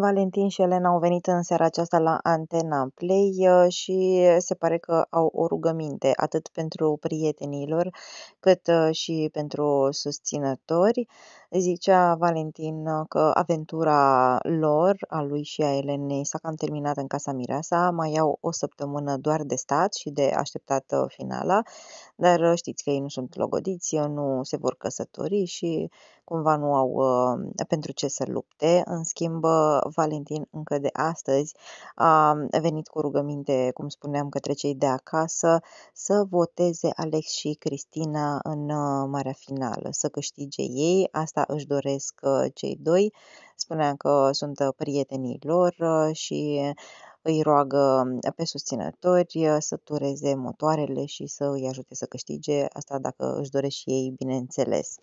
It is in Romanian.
Valentin și Elena au venit în seara aceasta la Antena Play uh, și se pare că au o rugăminte atât pentru prietenilor cât uh, și pentru susținători. Zicea Valentin uh, că aventura lor, a lui și a Elenei, s-a cam terminat în Casa Mireasa, mai au o săptămână doar de stat și de așteptat uh, finala, dar uh, știți că ei nu sunt logodiți, nu se vor căsători și cumva nu au pentru ce să lupte. În schimb, Valentin încă de astăzi a venit cu rugăminte, cum spuneam, către cei de acasă să voteze Alex și Cristina în marea finală, să câștige ei. Asta își doresc ă, cei doi. Spunea că sunt ă, prietenii lor ă, și îi roagă pe susținători să tureze motoarele și să îi ajute să câștige, asta dacă își doresc și ei, bineînțeles.